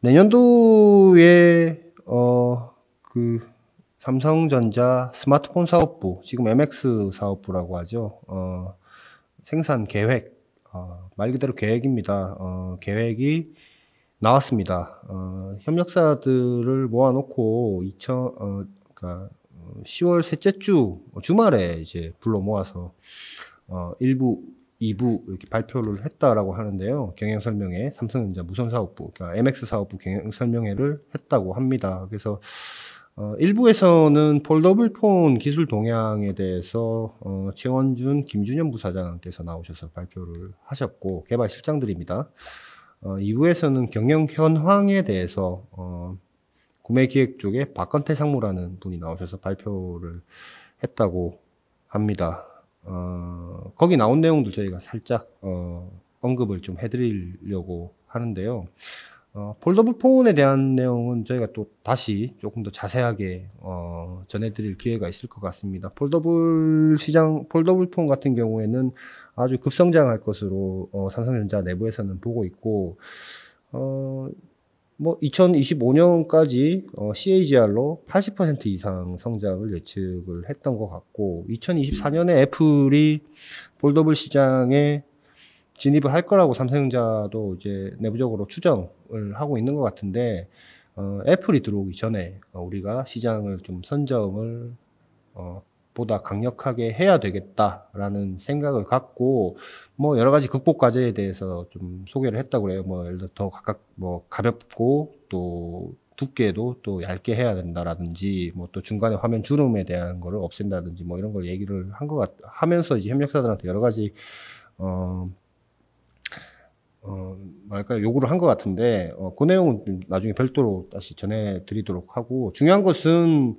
내년도에 어그 삼성전자 스마트폰 사업부 지금 MX 사업부라고 하죠. 어 생산 계획 어, 말 그대로 계획입니다. 어, 계획이 나왔습니다. 어, 협력사들을 모아놓고 2000, 어, 그러니까 10월 셋째 주 주말에 이제 불러 모아서 어, 일부 2부 이렇게 발표를 했다라고 하는데요. 경영설명회 삼성전자 무선사업부, 그러니까 MX 사업부 경영설명회를 했다고 합니다. 그래서 어, 일부에서는 폴더블폰 기술 동향에 대해서 어, 최원준, 김준현 부사장께서 나오셔서 발표를 하셨고 개발 실장들입니다. 어, 2부에서는 경영 현황에 대해서 어, 구매 기획 쪽에 박건태 상무라는 분이 나오셔서 발표를 했다고 합니다. 어, 거기 나온 내용들 저희가 살짝 어, 언급을 좀 해드리려고 하는데요. 어, 폴더블 폰에 대한 내용은 저희가 또 다시 조금 더 자세하게 어, 전해드릴 기회가 있을 것 같습니다. 폴더블 시장, 폴더블 폰 같은 경우에는 아주 급성장할 것으로 어, 삼성전자 내부에서는 보고 있고 어, 뭐 2025년까지 어, CAGR로 80% 이상 성장을 예측을 했던 것 같고 2024년에 애플이 볼더블 시장에 진입을 할 거라고 삼성전자도 이제 내부적으로 추정을 하고 있는 것 같은데 어, 애플이 들어오기 전에 어, 우리가 시장을 좀 선점을 어, 보다 강력하게 해야 되겠다라는 생각을 갖고 뭐 여러 가지 극복 과제에 대해서 좀 소개를 했다고 그래요. 뭐 예를 들어 더 각각 뭐 가볍고 또 두께도 또 얇게 해야 된다라든지 뭐 또 중간에 화면 주름에 대한 거를 없앤다든지 뭐 이런 걸 얘기를 한 것같 하면서 이제 협력사들한테 여러 가지 어, 어, 뭐랄까요, 요구를 한 것 같은데, 어, 그 내용은 나중에 별도로 다시 전해드리도록 하고, 중요한 것은,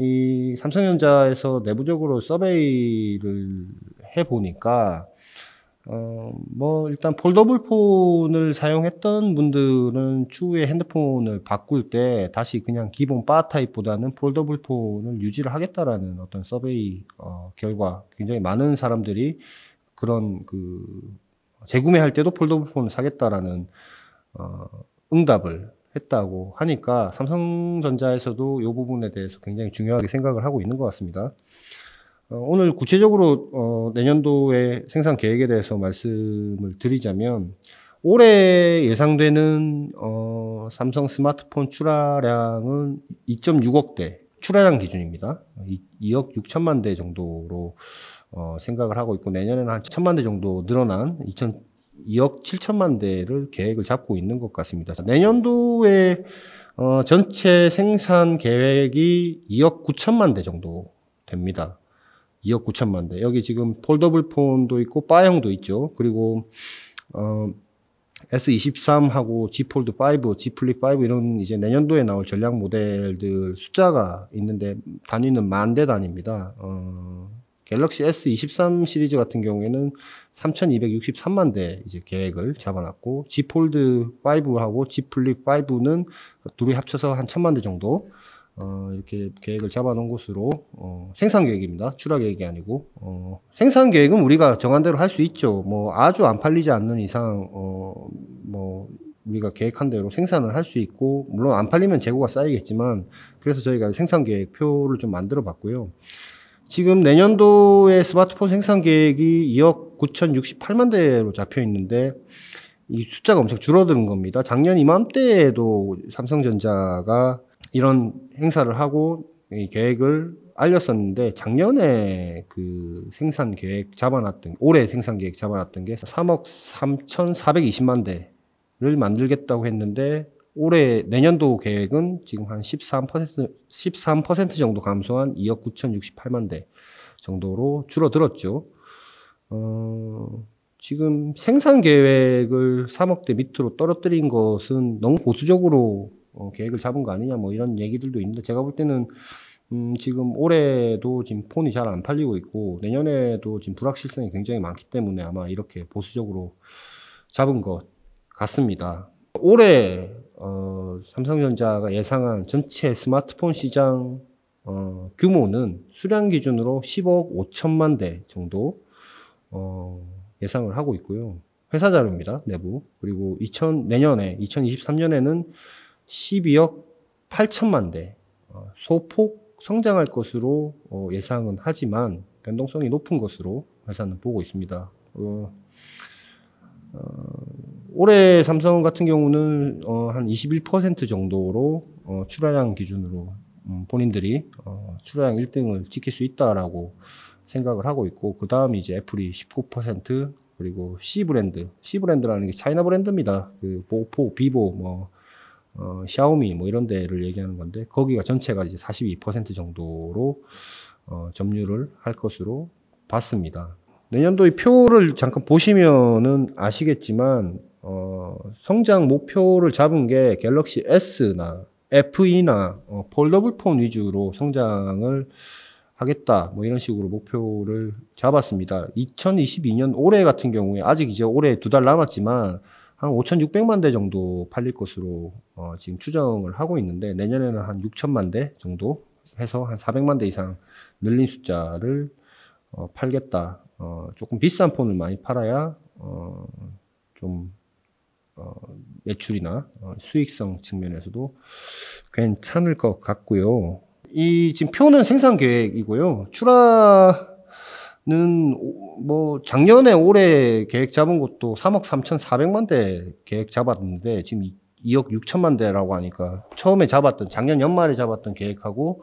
이 삼성전자에서 내부적으로 서베이를 해보니까, 어, 뭐, 일단 폴더블 폰을 사용했던 분들은 추후에 핸드폰을 바꿀 때 다시 그냥 기본 바 타입보다는 폴더블 폰을 유지를 하겠다라는 어떤 서베이, 어, 결과 굉장히 많은 사람들이 그런 그, 재구매할 때도 폴더블 폰을 사겠다라는, 어, 응답을 했다고 하니까 삼성전자에서도 이 부분에 대해서 굉장히 중요하게 생각을 하고 있는 것 같습니다. 어, 오늘 구체적으로 어, 내년도의 생산 계획에 대해서 말씀을 드리자면 올해 예상되는 어, 삼성 스마트폰 출하량은 2.6억 대 출하량 기준입니다. 2, 억 6천만 대 정도로 어, 생각을 하고 있고 내년에는 한 천만 대 정도 늘어난 2천 2억 7천만 대를 계획을 잡고 있는 것 같습니다. 내년도에 어, 전체 생산 계획이 2억 9천만 대 정도 됩니다. 2억 9천만 대. 여기 지금 폴더블 폰도 있고 빠형도 있죠. 그리고 어, S23하고 G 폴드 5, G 플립 5 이런 이제 내년도에 나올 전략 모델들 숫자가 있는데 단위는 만 대 단위입니다. 어, 갤럭시 S23 시리즈 같은 경우에는 3,263만 대 이제 계획을 잡아놨고 G 폴드 5하고 G 플립 5는 둘이 합쳐서 한 1,000만 대 정도 어, 이렇게 계획을 잡아놓은 것으로 어, 생산 계획입니다. 출하 계획이 아니고 어, 생산 계획은 우리가 정한 대로 할 수 있죠. 뭐 아주 안 팔리지 않는 이상 어, 뭐 우리가 계획한 대로 생산을 할 수 있고 물론 안 팔리면 재고가 쌓이겠지만 그래서 저희가 생산 계획표를 좀 만들어 봤고요. 지금 내년도에 스마트폰 생산 계획이 2억 9,068만 대로 잡혀 있는데 이 숫자가 엄청 줄어드는 겁니다. 작년 이맘때에도 삼성전자가 이런 행사를 하고 이 계획을 알렸었는데 작년에 그 생산 계획 잡아놨던 올해 생산 계획 잡아놨던 게 3억 3,420만 대를 만들겠다고 했는데 올해 내년도 계획은 지금 한 13% 13% 정도 감소한 2억 9,068만 대 정도로 줄어들었죠. 어, 지금 생산 계획을 3억 대 밑으로 떨어뜨린 것은 너무 보수적으로 어, 계획을 잡은 거 아니냐 뭐 이런 얘기들도 있는데 제가 볼 때는 음, 지금 올해도 지금 폰이 잘 안 팔리고 있고 내년에도 지금 불확실성이 굉장히 많기 때문에 아마 이렇게 보수적으로 잡은 것 같습니다. 올해 어, 삼성전자가 예상한 전체 스마트폰 시장 어, 규모는 수량 기준으로 10억 5천만 대 정도 어, 예상을 하고 있고요. 회사 자료입니다. 내부. 그리고 2000, 내년에 2023년에는 12억 8천만 대 어, 소폭 성장할 것으로 어, 예상은 하지만 변동성이 높은 것으로 회사는 보고 있습니다. 어, 어, 올해 삼성 같은 경우는 어, 한 21% 정도로 어, 출하량 기준으로 음, 본인들이 어, 출하량 1등을 지킬 수 있다라고 생각을 하고 있고 그 다음 이제 애플이 19% 그리고 C 브랜드 C 브랜드라는 게 차이나 브랜드입니다. 그 오포, 비보, 뭐 어, 샤오미 뭐 이런 데를 얘기하는 건데 거기가 전체가 이제 42% 정도로 어, 점유를 할 것으로 봤습니다. 내년도 이 표를 잠깐 보시면은 아시겠지만 어, 성장 목표를 잡은 게 갤럭시 S나 FE나 어, 폴더블폰 위주로 성장을 하겠다 뭐 이런 식으로 목표를 잡았습니다. 2022년 올해 같은 경우에 아직 이제 올해 두 달 남았지만 한 5,600만 대 정도 팔릴 것으로 어, 지금 추정을 하고 있는데 내년에는 한 6천만 대 정도 해서 한 400만 대 이상 늘린 숫자를 어, 팔겠다. 어, 조금 비싼 폰을 많이 팔아야 어, 좀 어, 매출이나 어, 수익성 측면에서도 괜찮을 것 같고요. 이 지금 표는 생산 계획이고요. 출하는 뭐 작년에 올해 계획 잡은 것도 3억 3,400만 대 계획 잡았는데 지금 2억 6천만 대라고 하니까 처음에 잡았던 작년 연말에 잡았던 계획하고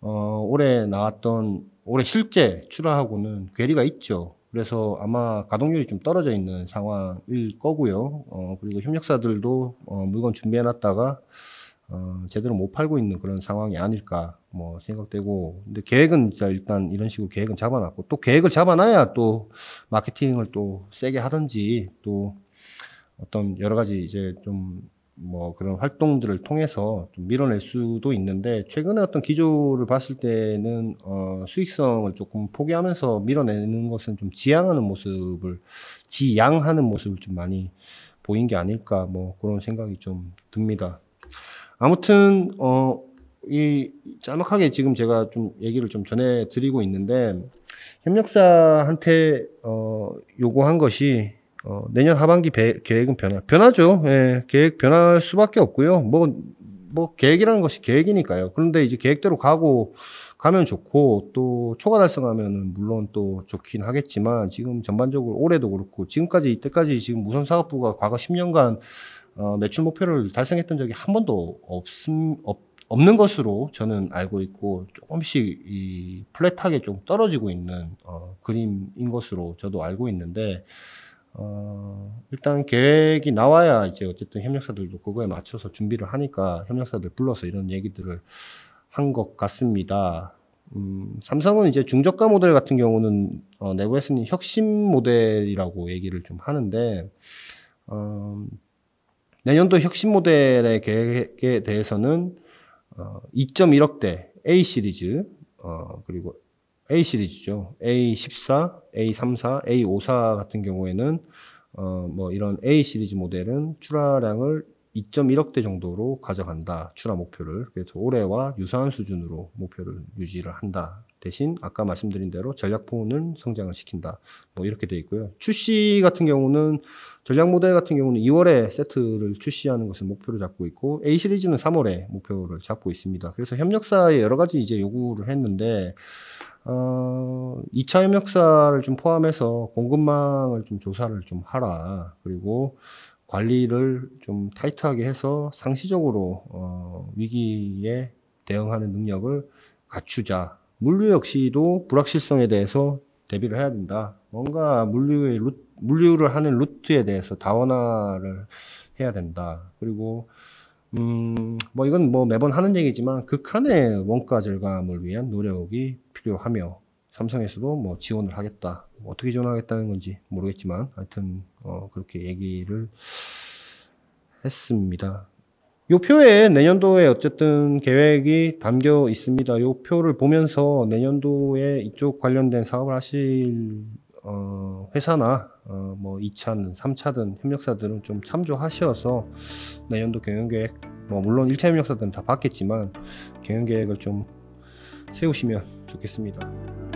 어 올해 나왔던 올해 실제 출하하고는 괴리가 있죠. 그래서 아마 가동률이 좀 떨어져 있는 상황일 거고요. 어, 그리고 협력사들도 어, 물건 준비해 놨다가 어, 제대로 못 팔고 있는 그런 상황이 아닐까 뭐 생각되고 근데 계획은 일단 이런 식으로 계획은 잡아놨고 또 계획을 잡아놔야 또 마케팅을 또 세게 하든지 또 어떤 여러 가지 이제 좀뭐 그런 활동들을 통해서 좀 밀어낼 수도 있는데 최근에 어떤 기조를 봤을 때는 어 수익성을 조금 포기하면서 밀어내는 것은 좀 지양하는 모습을 지양하는 모습을 좀 많이 보인 게 아닐까 뭐 그런 생각이 좀 듭니다. 아무튼 어이 짤막하게 지금 제가 좀 얘기를 좀 전해 드리고 있는데 협력사한테 어 요구한 것이 어, 내년 하반기 배, 계획은 변화 변하죠. 예, 계획 변할 수밖에 없고요. 뭐뭐 뭐 계획이라는 것이 계획이니까요. 그런데 이제 계획대로 가고 가면 좋고 또 초과 달성하면은 물론 또 좋긴 하겠지만 지금 전반적으로 올해도 그렇고 지금까지 이때까지 지금 무선 사업부가 과거 10년간 어, 매출 목표를 달성했던 적이 한 번도 없음 없, 없는 것으로 저는 알고 있고 조금씩 이 플랫하게 좀 떨어지고 있는 어, 그림인 것으로 저도 알고 있는데 어, 일단 계획이 나와야 이제 어쨌든 협력사들도 그거에 맞춰서 준비를 하니까 협력사들 불러서 이런 얘기들을 한 것 같습니다. 음, 삼성은 이제 중저가 모델 같은 경우는 어, 내부에서는 혁신 모델이라고 얘기를 좀 하는데 어, 내년도 혁신 모델의 계획에 대해서는 어, 2.1억대 A 시리즈 어, 그리고 A 시리즈죠 A14, A34, A54 같은 경우에는 어, 뭐 이런 A 시리즈 모델은 출하량을 2.1억대 정도로 가져간다. 출하 목표를. 그래서 올해와 유사한 수준으로 목표를 유지를 한다. 대신 아까 말씀드린 대로 전략폰은 성장을 시킨다. 뭐 이렇게 돼 있고요. 출시 같은 경우는 전략 모델 같은 경우는 2월에 세트를 출시하는 것을 목표로 잡고 있고 A 시리즈는 3월에 목표를 잡고 있습니다. 그래서 협력사에 여러 가지 이제 요구를 했는데 어, 2차 협력사를 좀 포함해서 공급망을 좀 조사를 좀 하라. 그리고 관리를 좀 타이트하게 해서 상시적으로 어, 위기에 대응하는 능력을 갖추자. 물류 역시도 불확실성에 대해서 대비를 해야 된다. 뭔가 물류의 루, 물류를 하는 루트에 대해서 다원화를 해야 된다. 그리고 음, 뭐 이건 뭐 매번 하는 얘기지만 극한의 원가 절감을 위한 노력이 필요하며 삼성에서도 뭐 지원을 하겠다. 뭐 어떻게 지원하겠다는 건지 모르겠지만 하여튼 어, 그렇게 얘기를 했습니다. 요 표에 내년도에 어쨌든 계획이 담겨 있습니다. 요 표를 보면서 내년도에 이쪽 관련된 사업을 하실 어, 회사나 어, 뭐 2차든 3차든 협력사들은 좀 참조하셔서 내년도 경영계획 뭐 물론 1차 협력사들은 다 봤겠지만 경영계획을 좀 세우시면 좋겠습니다.